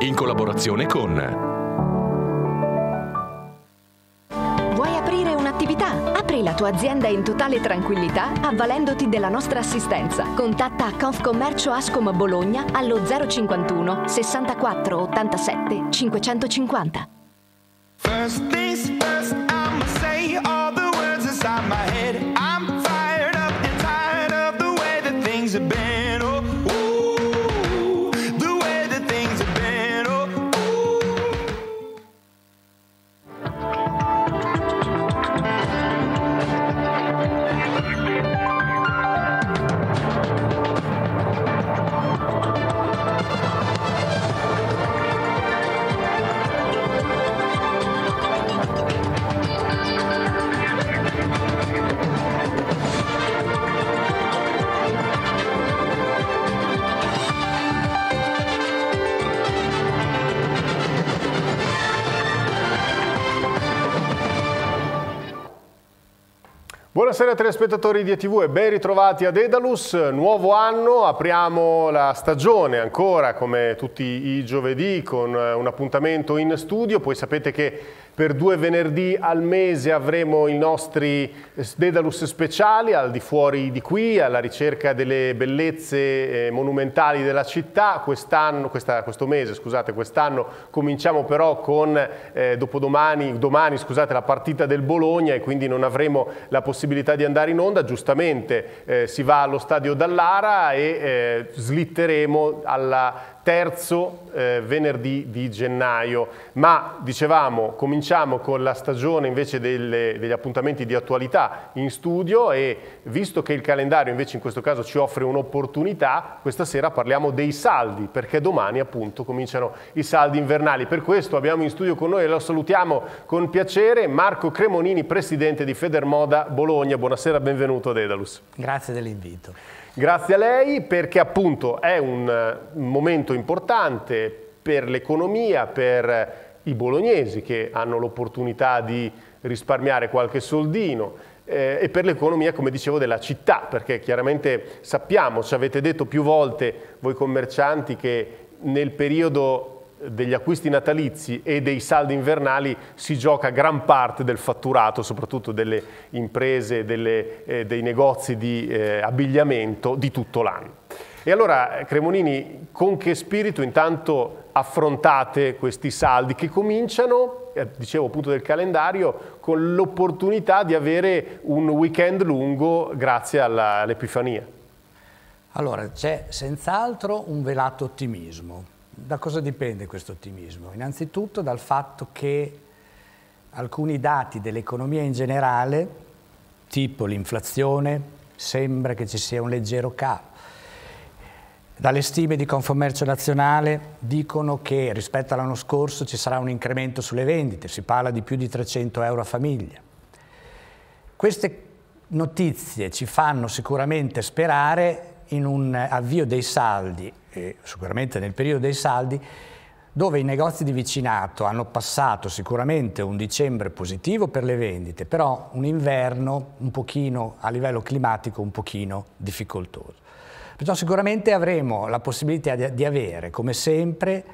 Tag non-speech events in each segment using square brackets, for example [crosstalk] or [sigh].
In collaborazione con... Vuoi aprire un'attività? Apri la tua azienda in totale tranquillità avvalendoti della nostra assistenza. Contatta Confcommercio Ascom Bologna allo 051 64 87 550. First Buonasera telespettatori di ETV e ben ritrovati ad Edalus, nuovo anno, apriamo la stagione ancora come tutti i giovedì con un appuntamento in studio, poi sapete che per due venerdì al mese avremo i nostri Dedalus speciali al di fuori di qui, alla ricerca delle bellezze eh, monumentali della città. Quest'anno, questo mese, scusate, quest'anno cominciamo però con eh, dopodomani, domani, scusate, la partita del Bologna e quindi non avremo la possibilità di andare in onda. Giustamente eh, si va allo stadio Dallara e eh, slitteremo alla terzo eh, venerdì di gennaio, ma dicevamo cominciamo con la stagione invece delle, degli appuntamenti di attualità in studio e visto che il calendario invece in questo caso ci offre un'opportunità, questa sera parliamo dei saldi perché domani appunto cominciano i saldi invernali. Per questo abbiamo in studio con noi e lo salutiamo con piacere Marco Cremonini, presidente di Federmoda Bologna. Buonasera, benvenuto ad Edalus. Grazie dell'invito. Grazie a lei perché appunto è eh, un momento importante per l'economia, per i bolognesi che hanno l'opportunità di risparmiare qualche soldino eh, e per l'economia, come dicevo, della città, perché chiaramente sappiamo, ci avete detto più volte voi commercianti che nel periodo degli acquisti natalizi e dei saldi invernali si gioca gran parte del fatturato, soprattutto delle imprese, delle, eh, dei negozi di eh, abbigliamento di tutto l'anno. E allora, Cremonini, con che spirito intanto affrontate questi saldi che cominciano, eh, dicevo appunto del calendario, con l'opportunità di avere un weekend lungo grazie all'Epifania? Allora, c'è senz'altro un velato ottimismo da cosa dipende questo ottimismo? Innanzitutto dal fatto che alcuni dati dell'economia in generale, tipo l'inflazione, sembra che ci sia un leggero calo. Dalle stime di Confommercio nazionale dicono che rispetto all'anno scorso ci sarà un incremento sulle vendite, si parla di più di 300 euro a famiglia. Queste notizie ci fanno sicuramente sperare in un avvio dei saldi, e sicuramente nel periodo dei saldi, dove i negozi di vicinato hanno passato sicuramente un dicembre positivo per le vendite, però un inverno un pochino a livello climatico un pochino difficoltoso. Perciò sicuramente avremo la possibilità di avere, come sempre,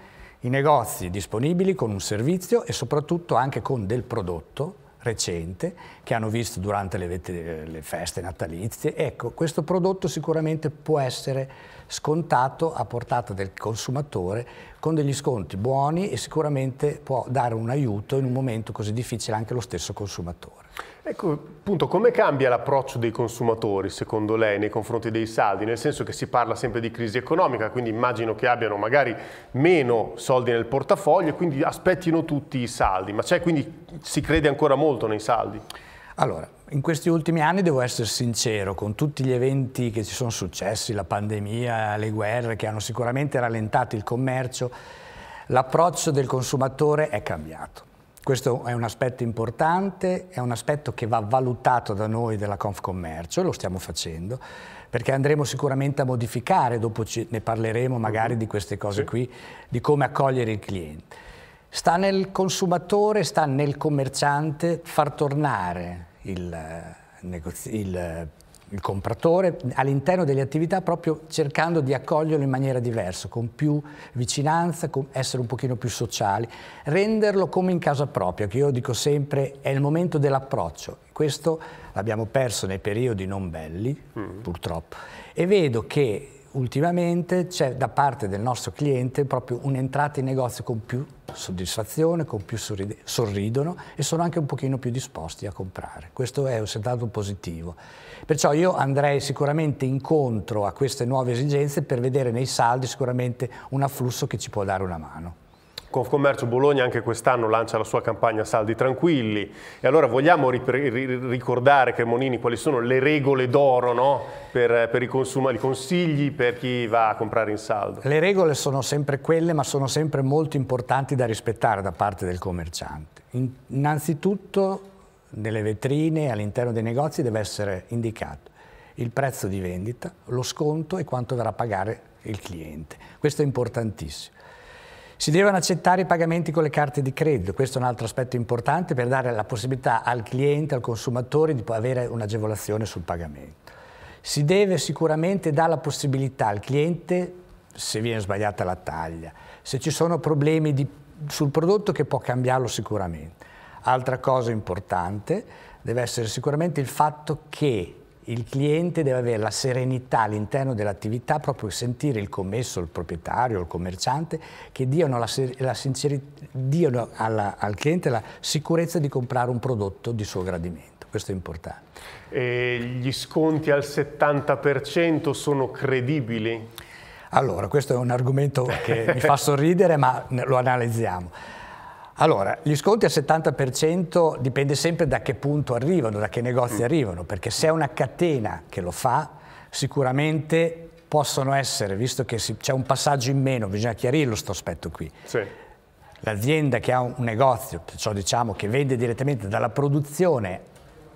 i negozi disponibili con un servizio e soprattutto anche con del prodotto recente che hanno visto durante le, le, feste natalizie. Ecco, questo prodotto sicuramente può essere scontato a portata del consumatore con degli sconti buoni e sicuramente può dare un aiuto in un momento così difficile anche allo stesso consumatore. Ecco, appunto, come cambia l'approccio dei consumatori, secondo lei, nei confronti dei saldi? Nel senso che si parla sempre di crisi economica, quindi immagino che abbiano magari meno soldi nel portafoglio e quindi aspettino tutti i saldi. Ma c'è quindi, si crede ancora molto nei saldi? Allora, in questi ultimi anni devo essere sincero, con tutti gli eventi che ci sono successi, la pandemia, le guerre che hanno sicuramente rallentato il commercio, l'approccio del consumatore è cambiato. Questo è un aspetto importante, è un aspetto che va valutato da noi della Confcommercio, e lo stiamo facendo, perché andremo sicuramente a modificare, dopo ci, ne parleremo magari di queste cose sì. qui, di come accogliere il cliente. Sta nel consumatore, sta nel commerciante far tornare il, eh, il eh, il compratore all'interno delle attività proprio cercando di accoglierlo in maniera diversa, con più vicinanza, con essere un pochino più sociali, renderlo come in casa propria, che io dico sempre è il momento dell'approccio. Questo l'abbiamo perso nei periodi non belli, mm. purtroppo, e vedo che ultimamente c'è da parte del nostro cliente proprio un'entrata in negozio con più soddisfazione, con più sorridono e sono anche un pochino più disposti a comprare. Questo è un dato positivo. Perciò io andrei sicuramente incontro a queste nuove esigenze per vedere nei saldi sicuramente un afflusso che ci può dare una mano. Confcommercio Bologna anche quest'anno lancia la sua campagna Saldi Tranquilli e allora vogliamo ricordare, Cremonini, quali sono le regole d'oro no? per, per i consumatori, consigli per chi va a comprare in saldo? Le regole sono sempre quelle ma sono sempre molto importanti da rispettare da parte del commerciante. Innanzitutto nelle vetrine, all'interno dei negozi deve essere indicato il prezzo di vendita, lo sconto e quanto verrà a pagare il cliente. Questo è importantissimo. Si devono accettare i pagamenti con le carte di credito, questo è un altro aspetto importante per dare la possibilità al cliente, al consumatore di avere un'agevolazione sul pagamento. Si deve sicuramente dare la possibilità al cliente se viene sbagliata la taglia, se ci sono problemi di, sul prodotto che può cambiarlo sicuramente. Altra cosa importante deve essere sicuramente il fatto che il cliente deve avere la serenità all'interno dell'attività, proprio sentire il commesso, il proprietario, il commerciante, che diano, la, la diano alla, al cliente la sicurezza di comprare un prodotto di suo gradimento questo è importante. E gli sconti al 70% sono credibili? Allora, questo è un argomento che mi fa sorridere, ma lo analizziamo. Allora, gli sconti al 70% dipende sempre da che punto arrivano, da che negozi mm. arrivano, perché se è una catena che lo fa, sicuramente possono essere, visto che c'è un passaggio in meno, bisogna chiarirlo questo aspetto qui. Sì. L'azienda che ha un negozio, perciò diciamo che vende direttamente dalla produzione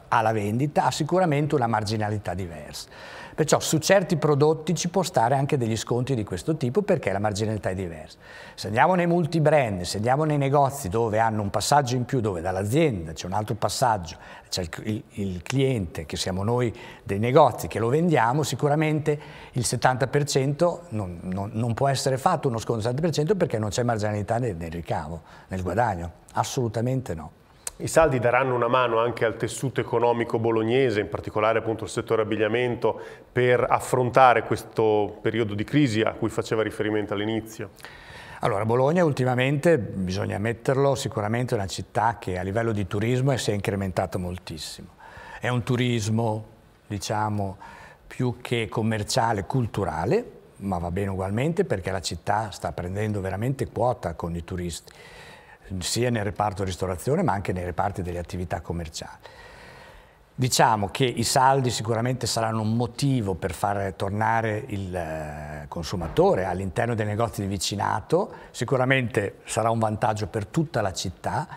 alla vendita, ha sicuramente una marginalità diversa. Perciò su certi prodotti ci può stare anche degli sconti di questo tipo perché la marginalità è diversa. Se andiamo nei multibrand, se andiamo nei negozi dove hanno un passaggio in più, dove dall'azienda c'è un altro passaggio, c'è il, il, il, cliente che siamo noi dei negozi che lo vendiamo, sicuramente il 70% non, non, non, può essere fatto uno sconto del 70% perché non c'è marginalità nel, nel ricavo, nel guadagno. Assolutamente no. I saldi daranno una mano anche al tessuto economico bolognese, in particolare appunto il settore abbigliamento, per affrontare questo periodo di crisi a cui faceva riferimento all'inizio? Allora, Bologna ultimamente, bisogna metterlo, sicuramente è una città che a livello di turismo si è incrementata moltissimo. È un turismo, diciamo, più che commerciale, culturale, ma va bene ugualmente perché la città sta prendendo veramente quota con i turisti sia nel reparto ristorazione ma anche nei reparti delle attività commerciali. Diciamo che i saldi sicuramente saranno un motivo per far tornare il eh, consumatore all'interno dei negozi di vicinato, sicuramente sarà un vantaggio per tutta la città,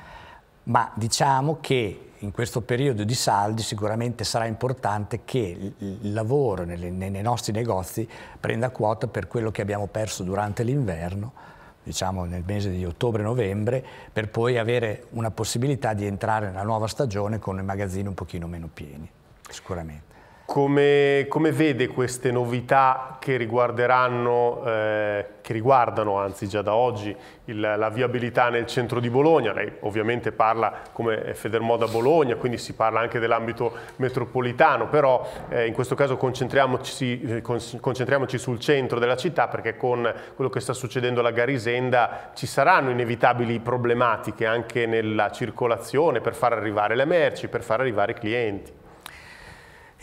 ma diciamo che in questo periodo di saldi sicuramente sarà importante che il lavoro nei nostri negozi prenda quota per quello che abbiamo perso durante l'inverno diciamo nel mese di ottobre-novembre, per poi avere una possibilità di entrare nella nuova stagione con i magazzini un pochino meno pieni, sicuramente. Come, come, vede queste novità che, riguarderanno, eh, che riguardano anzi già da oggi il, la viabilità nel centro di Bologna? Lei ovviamente parla come Federmoda Bologna, quindi si parla anche dell'ambito metropolitano, però eh, in questo caso concentriamoci, eh, concentriamoci, sul centro della città perché con quello che sta succedendo alla Garisenda ci saranno inevitabili problematiche anche nella circolazione per far arrivare le merci, per far arrivare i clienti.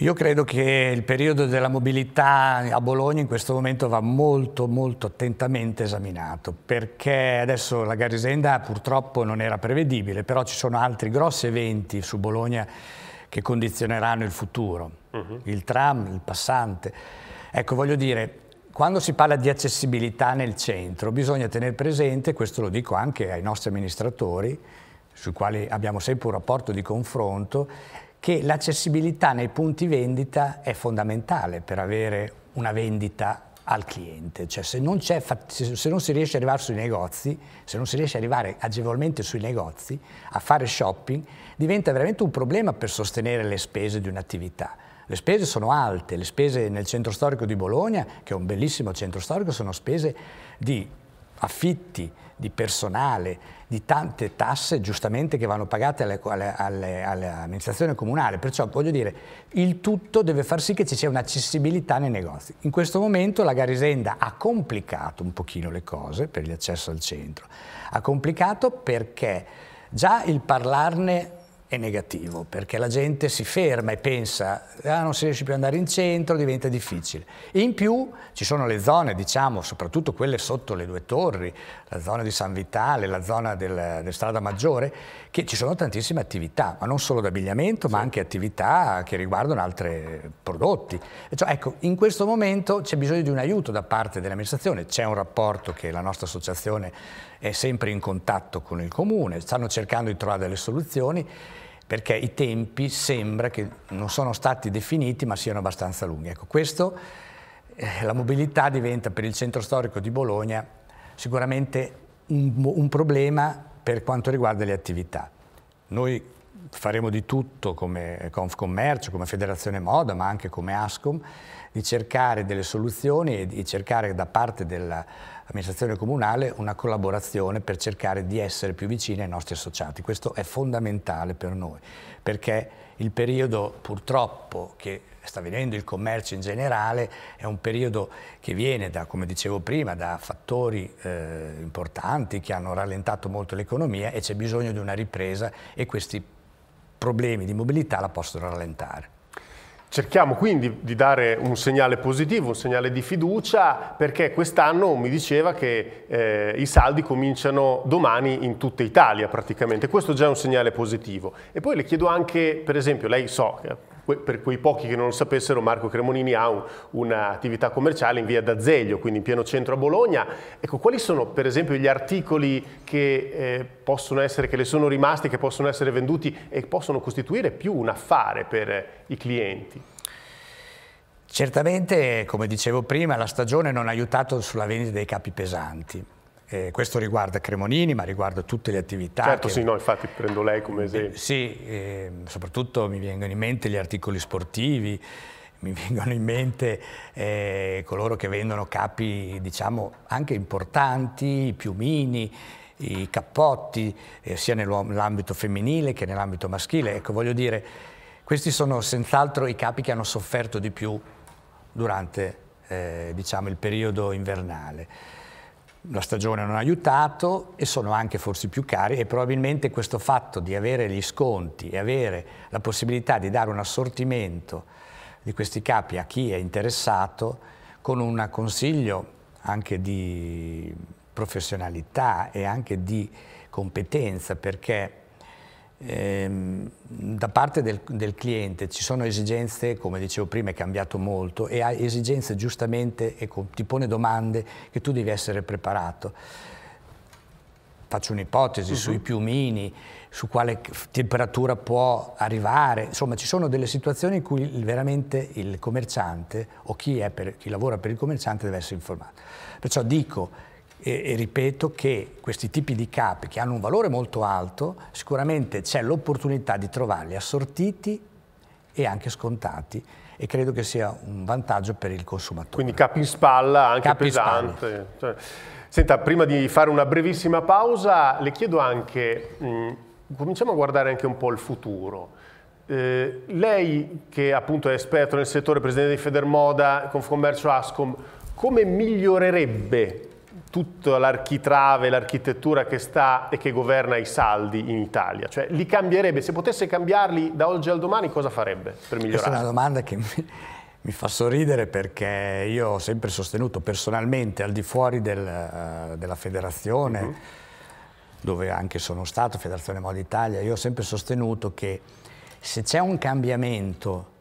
Io credo che il periodo della mobilità a Bologna in questo momento va molto molto attentamente esaminato perché adesso la Garisenda purtroppo non era prevedibile, però ci sono altri grossi eventi su Bologna che condizioneranno il futuro, uh mhm. -huh. il tram, il passante. Ecco, voglio dire, quando si parla di accessibilità nel centro bisogna tenere presente, questo lo dico anche ai nostri amministratori, sui quali abbiamo sempre un rapporto di confronto, che l'accessibilità nei punti vendita è fondamentale per avere una vendita al cliente, cioè se non, se non si riesce ad arrivare sui negozi, se non si riesce ad arrivare agevolmente sui negozi a fare shopping, diventa veramente un problema per sostenere le spese di un'attività. Le spese sono alte, le spese nel centro storico di Bologna, che è un bellissimo centro storico, sono spese di affitti, di personale, di tante tasse giustamente che vanno pagate all'amministrazione comunale. Perciò voglio dire, il tutto deve far sì che ci sia un'accessibilità nei negozi. In questo momento la Garisenda ha complicato un pochino le cose per l'accesso al centro. Ha complicato perché già il parlarne è negativo perché la gente si ferma e pensa ah, non si riesce più ad andare in centro, diventa difficile. In più ci sono le zone, diciamo, soprattutto quelle sotto le due torri, la zona di San Vitale, la zona del, del Strada Maggiore, che ci sono tantissime attività, ma non solo d'abbigliamento, ma anche attività che riguardano altri prodotti. Cioè, ecco, in questo momento c'è bisogno di un aiuto da parte dell'amministrazione, c'è un rapporto che la nostra associazione è sempre in contatto con il comune, stanno cercando di trovare delle soluzioni perché i tempi sembra che non sono stati definiti ma siano abbastanza lunghi. Ecco, questo, eh, la mobilità diventa per il centro storico di Bologna sicuramente un, un problema per quanto riguarda le attività. Noi faremo di tutto come Confcommercio, come Federazione Moda, ma anche come Ascom, di cercare delle soluzioni e di cercare da parte dell'amministrazione comunale una collaborazione per cercare di essere più vicini ai nostri associati. Questo è fondamentale per noi, perché il periodo purtroppo che sta venendo il commercio in generale è un periodo che viene da, come dicevo prima, da fattori eh, importanti che hanno rallentato molto l'economia e c'è bisogno di una ripresa e questi problemi di mobilità la possono rallentare. Cerchiamo quindi di dare un segnale positivo, un segnale di fiducia, perché quest'anno mi diceva che eh, i saldi cominciano domani in tutta Italia praticamente. Questo già è un segnale positivo. E poi le chiedo anche, per esempio, lei so che per quei pochi che non lo sapessero, Marco Cremonini ha un, un'attività commerciale in via d'Azeglio, quindi in pieno centro a Bologna. Ecco, quali sono per esempio gli articoli che, eh, possono essere, che le sono rimasti, che possono essere venduti e possono costituire più un affare per eh, i clienti? Certamente, come dicevo prima, la stagione non ha aiutato sulla vendita dei capi pesanti eh, questo riguarda Cremonini, ma riguarda tutte le attività. Certo, che... sì, no, infatti prendo lei come eh, esempio. Eh, sì, eh, soprattutto mi vengono in mente gli articoli sportivi, [laughs] mi vengono in mente eh, coloro che vendono capi, diciamo, anche importanti, i piumini, i cappotti, eh, sia nell'ambito femminile che nell'ambito maschile. Ecco, voglio dire, questi sono senz'altro i capi che hanno sofferto di più durante, diciamo, il periodo invernale la stagione non ha aiutato e sono anche forse più cari e probabilmente questo fatto di avere gli sconti e avere la possibilità di dare un assortimento di questi capi a chi è interessato con un consiglio anche di professionalità e anche di competenza perché ehm, da parte del, del, cliente ci sono esigenze, come dicevo prima è cambiato molto, e ha esigenze giustamente, ecco, ti pone domande che tu devi essere preparato. Faccio un'ipotesi uh -huh. sui mhm. piumini, su quale temperatura può arrivare, insomma ci sono delle situazioni in cui veramente il commerciante o chi, per, chi lavora per il commerciante deve essere informato. Perciò dico, e, e ripeto che questi tipi di capi che hanno un valore molto alto, sicuramente c'è l'opportunità di trovarli assortiti e anche scontati e credo che sia un vantaggio per il consumatore. Quindi capi in spalla, anche capi pesante. Cioè, senta, prima di fare una brevissima pausa, le chiedo anche, mh, mm, cominciamo a guardare anche un po' il futuro. Eh, lei, che appunto è esperto nel settore, presidente di Federmoda, Confcommercio Ascom, come migliorerebbe tutta l'architrave, l'architettura che sta e che governa i saldi in Italia? Cioè li cambierebbe? Se potesse cambiarli da oggi al domani cosa farebbe per migliorare? Questa è una domanda che mi, mi fa sorridere perché io ho sempre sostenuto personalmente al di fuori del, uh, della federazione uh mhm. -huh. dove anche sono stato, Federazione Moda Italia, io ho sempre sostenuto che se c'è un cambiamento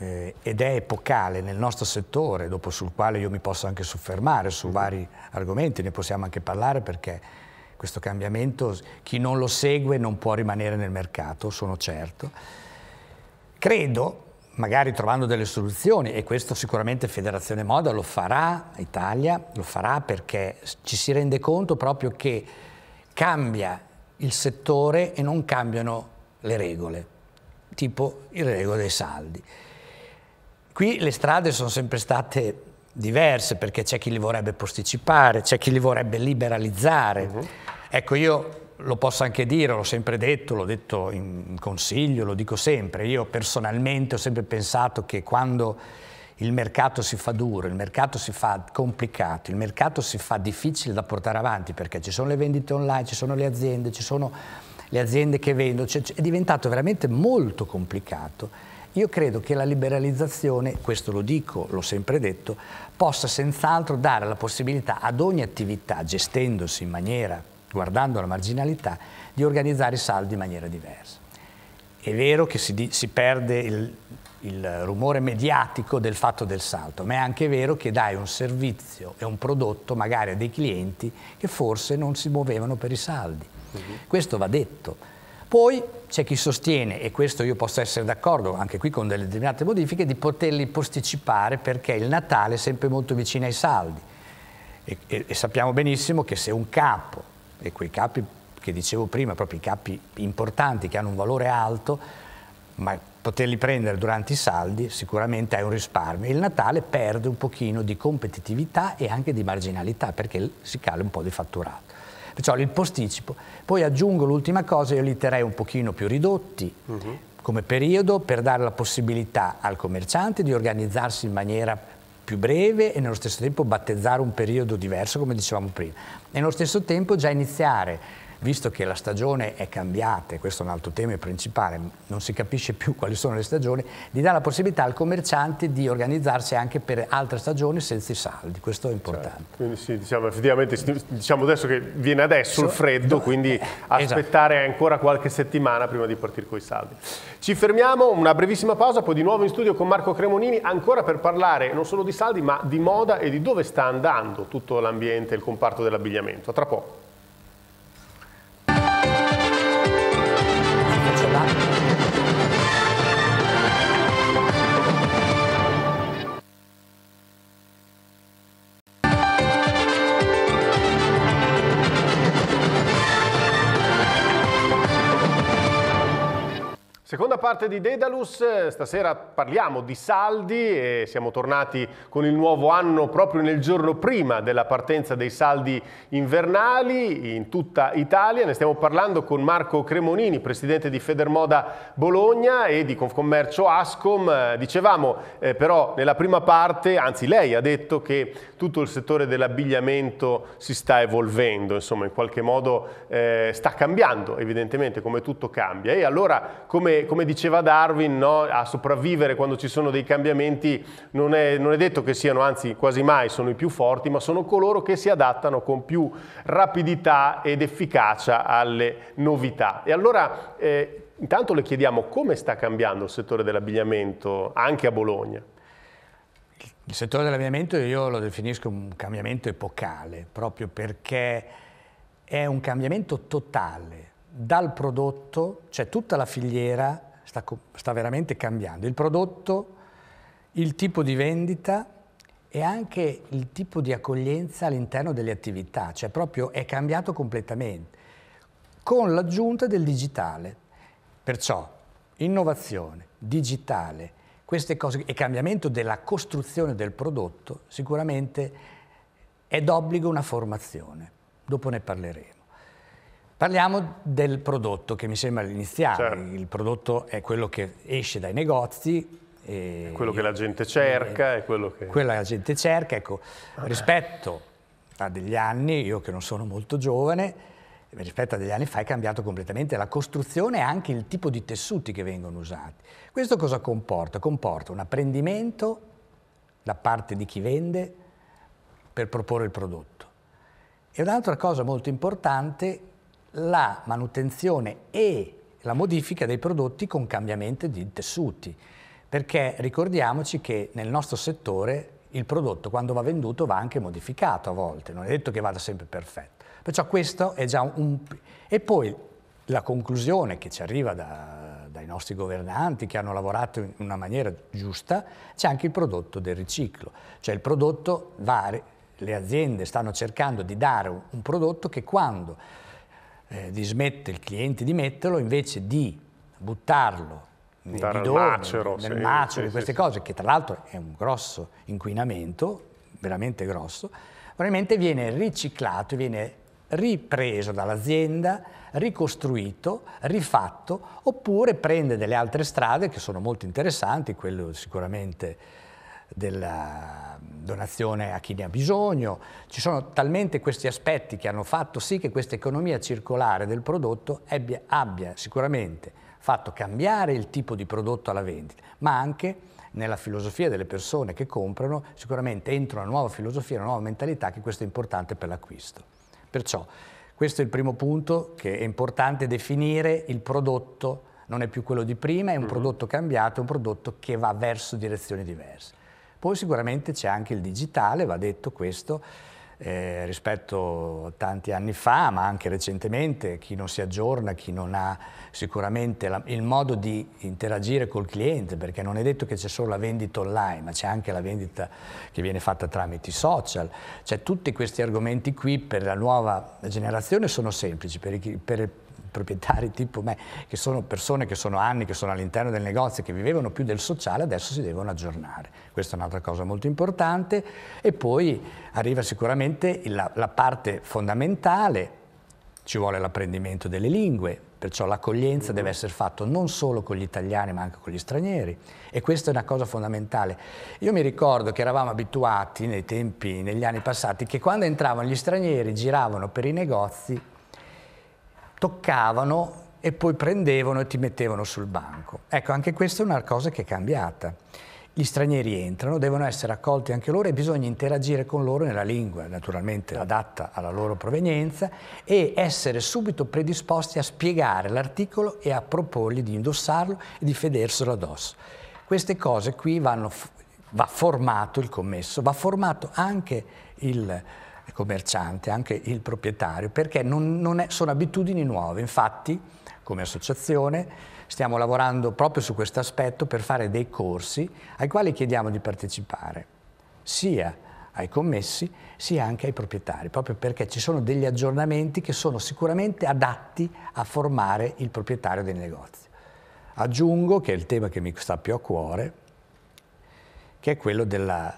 eh, ed è epocale nel nostro settore, dopo sul quale io mi posso anche soffermare su mm-hmm. vari argomenti, ne possiamo anche parlare perché questo cambiamento chi non lo segue non può rimanere nel mercato, sono certo. Credo, magari trovando delle soluzioni, e questo sicuramente Federazione Moda lo farà, Italia lo farà perché ci si rende conto proprio che cambia il settore e non cambiano le regole, tipo le regole dei saldi. Qui le strade sono sempre state diverse perché c'è chi li vorrebbe posticipare, c'è chi li vorrebbe liberalizzare. Uh mhm. -huh. Ecco, io lo posso anche dire, l'ho sempre detto, l'ho detto in consiglio, lo dico sempre. Io personalmente ho sempre pensato che quando il mercato si fa duro, il mercato si fa complicato, il mercato si fa difficile da portare avanti perché ci sono le vendite online, ci sono le aziende, ci sono le aziende che vendono, cioè, è diventato veramente molto complicato io credo che la liberalizzazione, questo lo dico, l'ho sempre detto, possa senz'altro dare la possibilità ad ogni attività, gestendosi in maniera, guardando la marginalità, di organizzare i saldi in maniera diversa. È vero che si, si perde il, il rumore mediatico del fatto del salto, ma è anche vero che dai un servizio e un prodotto magari a dei clienti che forse non si muovevano per i saldi. Mhm. Questo va detto. Poi c'è chi sostiene, e questo io posso essere d'accordo anche qui con delle determinate modifiche, di poterli posticipare perché il Natale è sempre molto vicino ai saldi. E, e, e sappiamo benissimo che se un capo, e quei capi che dicevo prima, proprio i capi importanti che hanno un valore alto, ma poterli prendere durante i saldi sicuramente è un risparmio. Il Natale perde un pochino di competitività e anche di marginalità perché si cala un po' di fatturato. Perciò il posticipo. Poi aggiungo l'ultima cosa, io li terrei un pochino più ridotti, uh mhm. -huh. come periodo per dare la possibilità al commerciante di organizzarsi in maniera più breve e nello stesso tempo battezzare un periodo diverso come dicevamo prima e nello stesso tempo già iniziare visto che la stagione è cambiata, e questo è un altro tema principale, non si capisce più quali sono le stagioni, di dare la possibilità al commerciante di organizzarsi anche per altre stagioni senza i saldi, questo è importante. Certo. Quindi sì, diciamo effettivamente, diciamo adesso che viene adesso il freddo, quindi eh, esatto. aspettare esatto. ancora qualche settimana prima di partire con i saldi. Ci fermiamo, una brevissima pausa, poi di nuovo in studio con Marco Cremonini, ancora per parlare non solo di saldi ma di moda e di dove sta andando tutto l'ambiente, il comparto dell'abbigliamento. A tra poco. parte di Daedalus, stasera parliamo di saldi e siamo tornati con il nuovo anno proprio nel giorno prima della partenza dei saldi invernali in tutta Italia. Ne stiamo parlando con Marco Cremonini, presidente di Federmoda Bologna e di Confcommercio Ascom. Dicevamo eh, però nella prima parte, anzi lei ha detto che tutto il settore dell'abbigliamento si sta evolvendo, insomma in qualche modo eh, sta cambiando evidentemente come tutto cambia. E allora come, come diceva Darwin, no? a sopravvivere quando ci sono dei cambiamenti non è, non è, detto che siano, anzi quasi mai sono i più forti, ma sono coloro che si adattano con più rapidità ed efficacia alle novità. E allora eh, intanto le chiediamo come sta cambiando il settore dell'abbigliamento anche a Bologna. Il settore dell'abbigliamento io lo definisco un cambiamento epocale, proprio perché è un cambiamento totale, dal prodotto, cioè tutta la filiera sta, sta veramente cambiando. Il prodotto, il tipo di vendita e anche il tipo di accoglienza all'interno delle attività, cioè proprio è cambiato completamente, con l'aggiunta del digitale. Perciò innovazione, digitale, queste cose e cambiamento della costruzione del prodotto sicuramente è d'obbligo una formazione, dopo ne parleremo. Parliamo del prodotto che mi sembra l'iniziale, certo. il prodotto è quello che esce dai negozi. è quello che la gente cerca. È, eh, è quello che... Quella la gente cerca, ecco, ah. rispetto a degli anni, io che non sono molto giovane, rispetto a degli anni fa è cambiato completamente la costruzione e anche il tipo di tessuti che vengono usati. Questo cosa comporta? Comporta un apprendimento da parte di chi vende per proporre il prodotto. E un'altra cosa molto importante la manutenzione e la modifica dei prodotti con cambiamento di tessuti, perché ricordiamoci che nel nostro settore il prodotto quando va venduto va anche modificato a volte, non è detto che vada sempre perfetto. Perciò questo è già un... e poi la conclusione che ci arriva da, dai nostri governanti che hanno lavorato in una maniera giusta, c'è anche il prodotto del riciclo, cioè il prodotto va, le aziende stanno cercando di dare un prodotto che quando eh, di smette, il cliente di metterlo, invece di buttarlo nel bidone, macero, nel sì, macero, sì, queste sì, cose, che tra l'altro è un grosso inquinamento, veramente grosso, probabilmente viene riciclato, viene ripreso dall'azienda, ricostruito, rifatto, oppure prende delle altre strade che sono molto interessanti, quello sicuramente della donazione a chi ne ha bisogno. Ci sono talmente questi aspetti che hanno fatto sì che questa economia circolare del prodotto abbia, abbia sicuramente fatto cambiare il tipo di prodotto alla vendita, ma anche nella filosofia delle persone che comprano, sicuramente entra una nuova filosofia, una nuova mentalità che questo è importante per l'acquisto. Perciò questo è il primo punto che è importante definire il prodotto non è più quello di prima, è un mm-hmm. prodotto cambiato, è un prodotto che va verso direzioni diverse. Poi sicuramente c'è anche il digitale, va detto questo, eh, rispetto a tanti anni fa, ma anche recentemente, chi non si aggiorna, chi non ha sicuramente la, il modo di interagire col cliente, perché non è detto che c'è solo la vendita online, ma c'è anche la vendita che viene fatta tramite i social. Cioè tutti questi argomenti qui per la nuova generazione sono semplici, per, i, per proprietari tipo me, che sono persone che sono anni, che sono all'interno del negozio, che vivevano più del sociale, adesso si devono aggiornare. Questa è un'altra cosa molto importante. E poi arriva sicuramente la, la parte fondamentale, ci vuole l'apprendimento delle lingue, perciò l'accoglienza deve essere fatta non solo con gli italiani ma anche con gli stranieri e questa è una cosa fondamentale. Io mi ricordo che eravamo abituati nei tempi, negli anni passati, che quando entravano gli stranieri giravano per i negozi toccavano e poi prendevano e ti mettevano sul banco. Ecco, anche questa è una cosa che è cambiata. Gli stranieri entrano, devono essere accolti anche loro e bisogna interagire con loro nella lingua, naturalmente adatta alla loro provenienza, e essere subito predisposti a spiegare l'articolo e a proporgli di indossarlo e di federselo addosso. Queste cose qui vanno, va formato il commesso, va formato anche il commerciante, anche il proprietario, perché non, non è, sono abitudini nuove. Infatti, come associazione, stiamo lavorando proprio su questo aspetto per fare dei corsi ai quali chiediamo di partecipare, sia ai commessi sia anche ai proprietari, proprio perché ci sono degli aggiornamenti che sono sicuramente adatti a formare il proprietario del negozio. Aggiungo che è il tema che mi sta più a cuore, che è quello del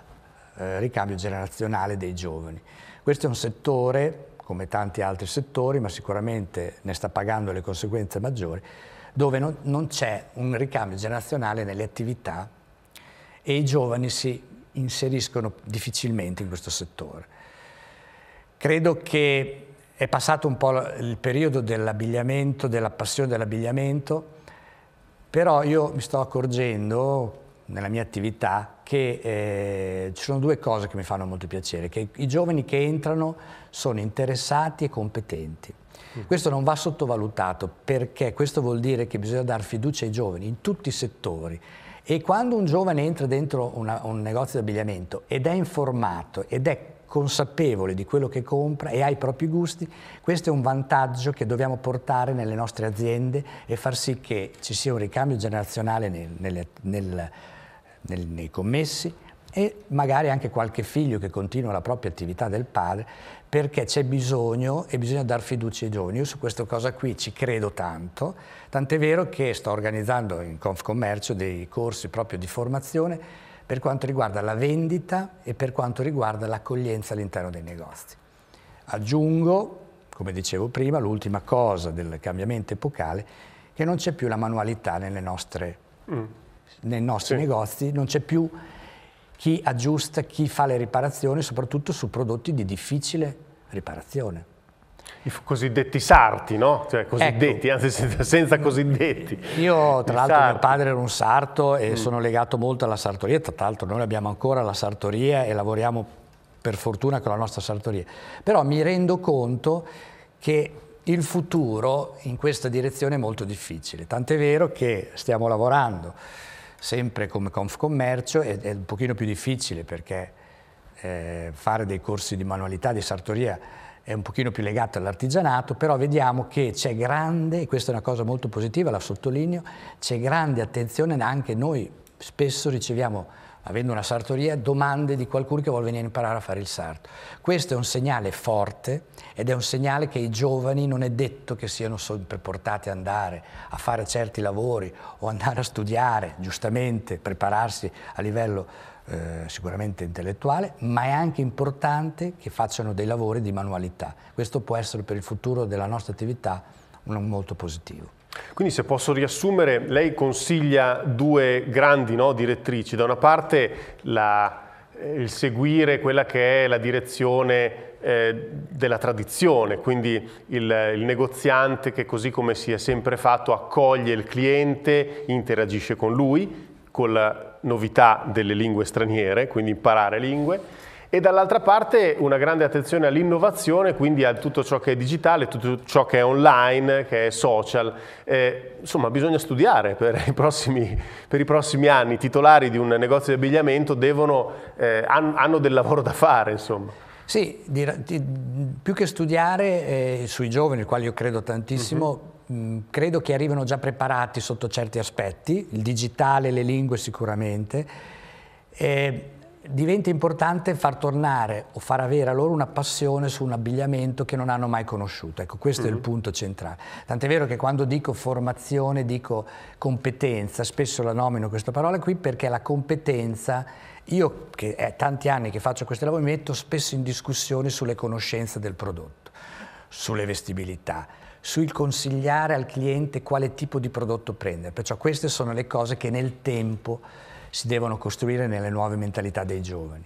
eh, ricambio generazionale dei giovani. Questo è un settore, come tanti altri settori, ma sicuramente ne sta pagando le conseguenze maggiori, dove non, non c'è un ricambio generazionale nelle attività e i giovani si inseriscono difficilmente in questo settore. Credo che è passato un po' il periodo dell'abbigliamento, della passione dell'abbigliamento, però io mi sto accorgendo nella mia attività che eh, ci sono due cose che mi fanno molto piacere, che i giovani che entrano sono interessati e competenti. Mm. Questo non va sottovalutato perché questo vuol dire che bisogna dare fiducia ai giovani in tutti i settori. E quando un giovane entra dentro una, un negozio di abbigliamento ed è informato ed è consapevole di quello che compra e ha i propri gusti, questo è un vantaggio che dobbiamo portare nelle nostre aziende e far sì che ci sia un ricambio generazionale nel, nel, nel nel, nei commessi e magari anche qualche figlio che continua la propria attività del padre perché c'è bisogno e bisogna dar fiducia ai giovani. Io su questa cosa qui ci credo tanto, tant'è vero che sto organizzando in Confcommercio dei corsi proprio di formazione per quanto riguarda la vendita e per quanto riguarda l'accoglienza all'interno dei negozi. Aggiungo, come dicevo prima, l'ultima cosa del cambiamento epocale, che non c'è più la manualità nelle nostre mm nei nostri sì. negozi, non c'è più chi aggiusta, chi fa le riparazioni, soprattutto su prodotti di difficile riparazione. I cosiddetti sarti, no? Cioè cosiddetti, ecco. anzi senza cosiddetti. Io tra l'altro mio padre era un sarto e mm. sono legato molto alla sartoria, tra l'altro noi abbiamo ancora la sartoria e lavoriamo per fortuna con la nostra sartoria. Però mi rendo conto che il futuro in questa direzione è molto difficile, tant'è vero che stiamo lavorando sempre come Confcommercio ed è un pochino più difficile perché eh, fare dei corsi di manualità, di sartoria è un pochino più legato all'artigianato, però vediamo che c'è grande, e questa è una cosa molto positiva, la sottolineo, c'è grande attenzione, anche noi spesso riceviamo avendo una sartoria, domande di qualcuno che vuole venire a imparare a fare il sarto. Questo è un segnale forte ed è un segnale che i giovani non è detto che siano sempre portati ad andare a fare certi lavori o andare a studiare, giustamente, prepararsi a livello eh, sicuramente intellettuale, ma è anche importante che facciano dei lavori di manualità. Questo può essere per il futuro della nostra attività molto positivo. Quindi se posso riassumere, lei consiglia due grandi no, direttrici. Da una parte la, eh, il seguire quella che è la direzione eh, della tradizione, quindi il, il, negoziante che così come si è sempre fatto accoglie il cliente, interagisce con lui, con la novità delle lingue straniere, quindi imparare lingue e dall'altra parte una grande attenzione all'innovazione, quindi a tutto ciò che è digitale, tutto ciò che è online, che è social. Eh, insomma, bisogna studiare per i, prossimi, per i, prossimi, anni. I titolari di un negozio di abbigliamento devono, eh, hanno del lavoro da fare, insomma. Sì, di, di, più che studiare eh, sui giovani, i quali io credo tantissimo, uh -huh. mh, credo che arrivino già preparati sotto certi aspetti, il digitale, le lingue sicuramente, eh, diventa importante far tornare o far avere a loro una passione su un abbigliamento che non hanno mai conosciuto. Ecco, questo mm -hmm. è il mm-hmm. punto centrale. Tant'è vero che quando dico formazione, dico competenza, spesso la nomino questa parola qui perché la competenza, io che è eh, tanti anni che faccio questo lavoro, mi metto spesso in discussione sulle conoscenze del prodotto, sulle vestibilità, sul consigliare al cliente quale tipo di prodotto prendere. Perciò queste sono le cose che nel tempo si devono costruire nelle nuove mentalità dei giovani.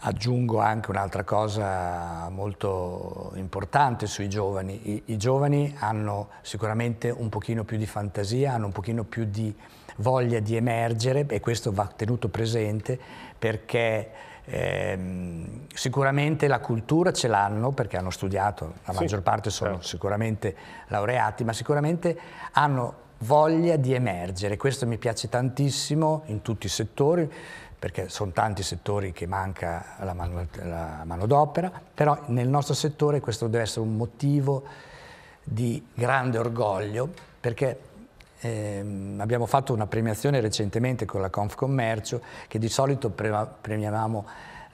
Aggiungo anche un'altra cosa molto importante sui giovani. I, I, giovani hanno sicuramente un pochino più di fantasia, hanno un pochino più di voglia di emergere e questo va tenuto presente perché ehm, sicuramente la cultura ce l'hanno perché hanno studiato, la maggior parte sono certo. sicuramente laureati, ma sicuramente hanno voglia di emergere, questo mi piace tantissimo in tutti i settori, perché sono tanti i settori che manca la, mano, la manodopera, però nel nostro settore questo deve essere un motivo di grande orgoglio, perché ehm, abbiamo fatto una premiazione recentemente con la Confcommercio, che di solito pre premiavamo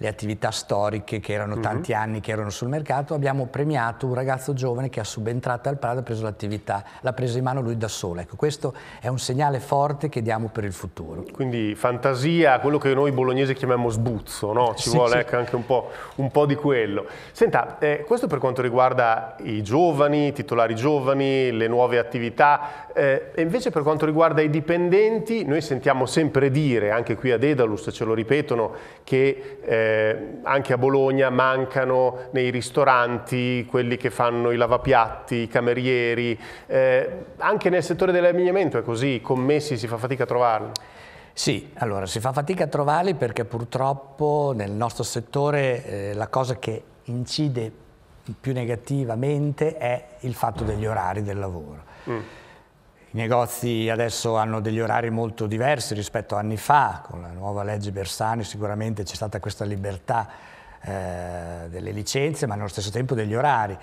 le attività storiche che erano mhm. tanti anni che erano sul mercato, abbiamo premiato un ragazzo giovane che ha subentrato al Prado e ha preso l'attività, l'ha presa in mano lui da solo. Ecco, questo è un segnale forte che diamo per il futuro. Quindi fantasia, quello che noi bolognesi chiamiamo sbuzzo, no? ci sì, vuole sì. Ecco, anche un po', un po', di quello. Senta, eh, questo per quanto riguarda i giovani, i titolari giovani, le nuove attività, eh, e invece per quanto riguarda i dipendenti, noi sentiamo sempre dire, anche qui ad Edalus ce lo ripetono, che eh, eh, anche a Bologna mancano nei ristoranti quelli che fanno i lavapiatti, i camerieri, eh, anche nel settore dell'abbigliamento è così, i commessi si fa fatica a trovarli. Sì, allora si fa fatica a trovarli perché purtroppo nel nostro settore eh, la cosa che incide più negativamente è il fatto degli orari del lavoro. Mm i negozi adesso hanno degli orari molto diversi rispetto a anni fa, con la nuova legge Bersani sicuramente c'è stata questa libertà eh, delle licenze, ma nello stesso tempo degli orari.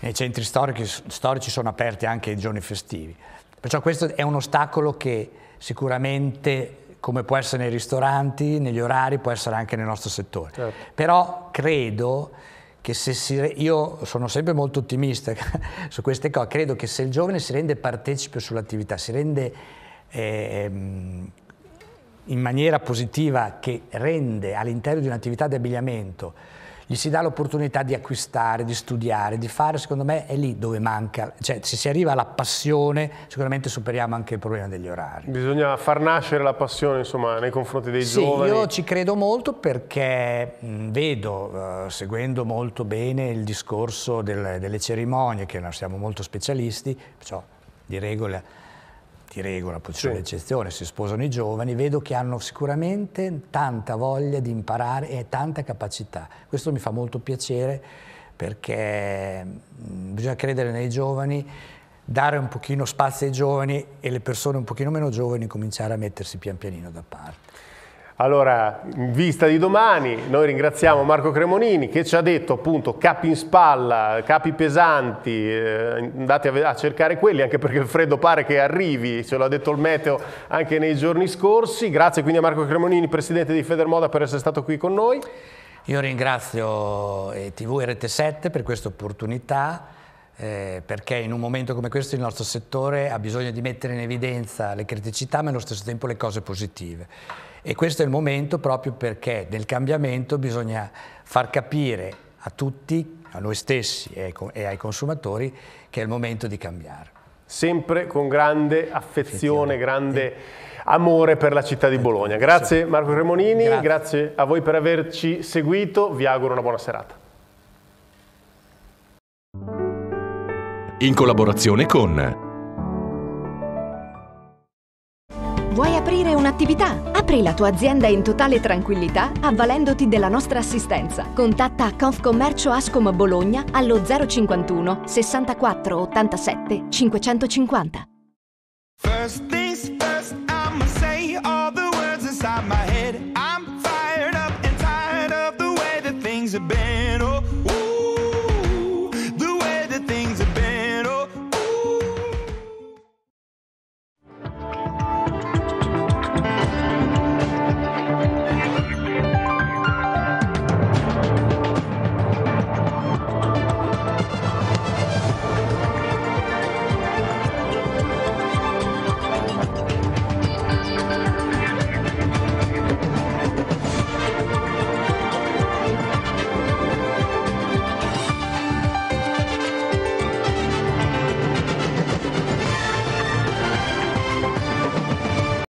Nei centri storici, storici sono aperti anche i giorni festivi. Perciò questo è un ostacolo che sicuramente come può essere nei ristoranti, negli orari, può essere anche nel nostro settore. Certo. Però credo che se si, io sono sempre molto ottimista [laughs] su queste cose, credo che se il giovane si rende partecipe sull'attività, si rende eh, in maniera positiva che rende all'interno di un'attività di abbigliamento gli si dà l'opportunità di acquistare, di studiare, di fare, secondo me è lì dove manca, cioè se si arriva alla passione sicuramente superiamo anche il problema degli orari. Bisogna far nascere la passione insomma, nei confronti dei sì, giovani. Io ci credo molto perché mh, vedo, uh, seguendo molto bene il discorso del, delle cerimonie, che non siamo molto specialisti, perciò di regola di regola, poi ci sì. le si sposano i giovani, vedo che hanno sicuramente tanta voglia di imparare e tanta capacità. Questo mi fa molto piacere perché mm, bisogna credere nei giovani, dare un pochino spazio ai giovani e le persone un pochino meno giovani cominciare a mettersi pian pianino da parte. Allora, in vista di domani, noi ringraziamo Marco Cremonini che ci ha detto appunto capi in spalla, capi pesanti, eh, andate a, a, cercare quelli anche perché il freddo pare che arrivi, ce l'ha detto il meteo anche nei giorni scorsi. Grazie quindi a Marco Cremonini, presidente di Federmoda, per essere stato qui con noi. Io ringrazio eh, TV e Rete7 per questa opportunità. Eh, perché in un momento come questo il nostro settore ha bisogno di mettere in evidenza le criticità ma allo stesso tempo le cose positive. E questo è il momento proprio perché del cambiamento bisogna far capire a tutti, a noi stessi e ai consumatori, che è il momento di cambiare. Sempre con grande affezione, affezione. grande amore per la città di Bologna. Grazie Marco Cremonini, grazie. grazie a voi per averci seguito, vi auguro una buona serata. In collaborazione con... Vuoi aprire un'attività? Apri la tua azienda in totale tranquillità avvalendoti della nostra assistenza. Contatta Confcommercio Ascom Bologna allo 051 64 87 550.